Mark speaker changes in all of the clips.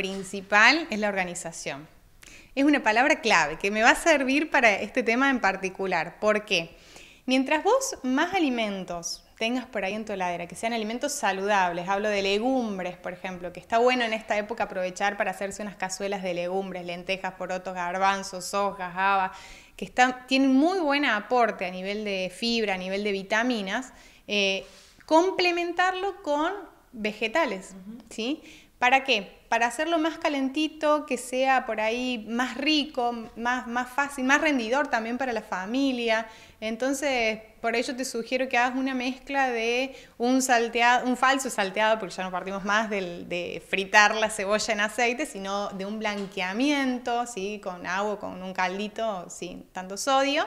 Speaker 1: principal es la organización. Es una palabra clave que me va a servir para este tema en particular. ¿Por qué? Mientras vos más alimentos tengas por ahí en tu heladera, que sean alimentos saludables, hablo de legumbres, por ejemplo, que está bueno en esta época aprovechar para hacerse unas cazuelas de legumbres, lentejas, porotos, garbanzos, hojas, habas, que están, tienen muy buen aporte a nivel de fibra, a nivel de vitaminas, eh, complementarlo con vegetales, ¿sí? ¿Para qué? para hacerlo más calentito, que sea por ahí más rico, más, más fácil, más rendidor también para la familia. Entonces, por ello te sugiero que hagas una mezcla de un salteado, un falso salteado, porque ya no partimos más de fritar la cebolla en aceite, sino de un blanqueamiento, ¿sí? con agua, con un caldito sin tanto sodio.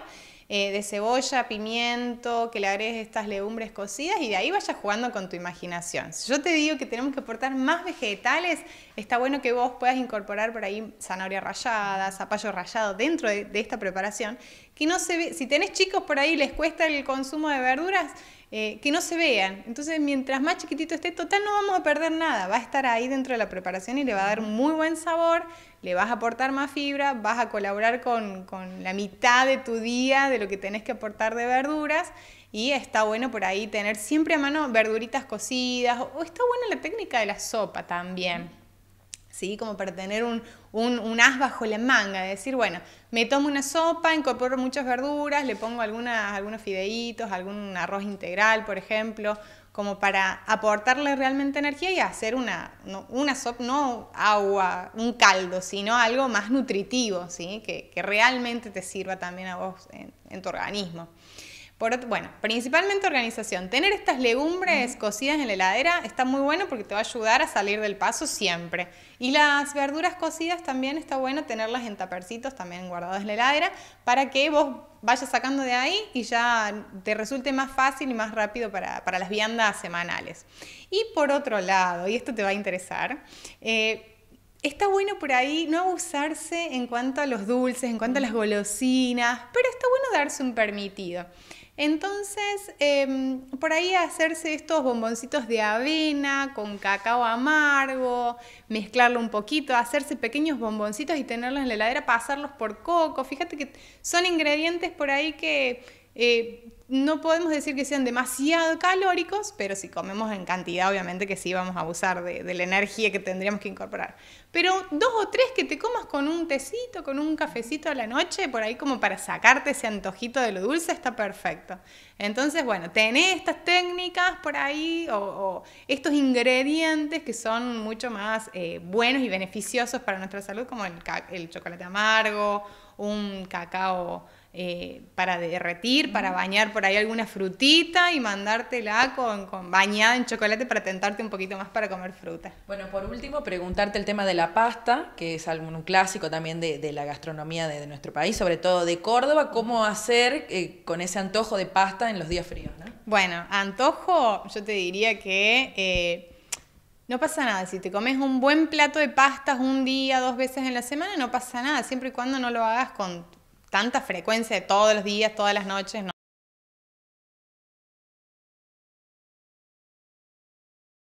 Speaker 1: Eh, de cebolla, pimiento, que le agregues estas legumbres cocidas y de ahí vayas jugando con tu imaginación. Si yo te digo que tenemos que aportar más vegetales, está bueno que vos puedas incorporar por ahí zanahoria rallada, zapallo rallado dentro de, esta preparación, que no se si tenés chicos por ahí les cuesta el consumo de verduras, eh, que no se vean. Entonces, mientras más chiquitito esté, total no vamos a perder nada, va a estar ahí dentro de la preparación y le va a dar muy buen sabor, le vas a aportar más fibra, vas a colaborar con, con la mitad de tu día de lo que tenés que aportar de verduras y está bueno por ahí tener siempre a mano verduritas cocidas o está buena la técnica de la sopa también. Como para tener un, un, as bajo la manga, de decir, bueno, me tomo una sopa, incorporo muchas verduras, le pongo algunas, algunos fideitos, algún arroz integral, por ejemplo, como para aportarle realmente energía y hacer una, una sopa, no agua, un caldo, sino algo más nutritivo, ¿sí? Que, realmente te sirva también a vos en, en tu organismo bueno, principalmente organización. Tener estas legumbres cocidas en la heladera está muy bueno porque te va a ayudar a salir del paso siempre. Y las verduras cocidas también está bueno tenerlas en tapercitos también guardadas en la heladera para que vos vayas sacando de ahí y ya te resulte más fácil y más rápido para, las viandas semanales. Y por otro lado, y esto te va a interesar, eh, está bueno por ahí no abusarse en cuanto a los dulces, en cuanto a las golosinas, pero está bueno darse un permitido. Entonces, em, por ahí hacerse estos bomboncitos de avena con cacao amargo, mezclarlo un poquito, hacerse pequeños bomboncitos y tenerlos en la heladera, pasarlos por coco. Fíjate que son ingredientes por ahí que eh, no podemos decir que sean demasiado calóricos, pero si comemos en cantidad, obviamente que sí vamos a abusar de, la energía que tendríamos que incorporar. Pero dos o tres que te comas con un tecito, con un cafecito a la noche, por ahí como para sacarte ese antojito de lo dulce, está perfecto. Entonces, bueno, tenés estas técnicas por ahí o, estos ingredientes que son mucho más eh, buenos y beneficiosos para nuestra salud, como el chocolate amargo un cacao eh, para derretir, para bañar por ahí alguna frutita y mandártela con, bañada en chocolate para tentarte un poquito más para comer fruta. Bueno, por último, preguntarte el tema de la pasta, que es algún, un clásico también de, la gastronomía de, nuestro país, sobre todo de Córdoba, cómo hacer eh, con ese antojo de pasta en los días fríos. Bueno, antojo, yo te diría que... Eh, no pasa nada, si te comes un buen plato de pastas un día, dos veces en la semana, no pasa nada, siempre y cuando no lo hagas con tanta frecuencia, todos los días, todas las noches,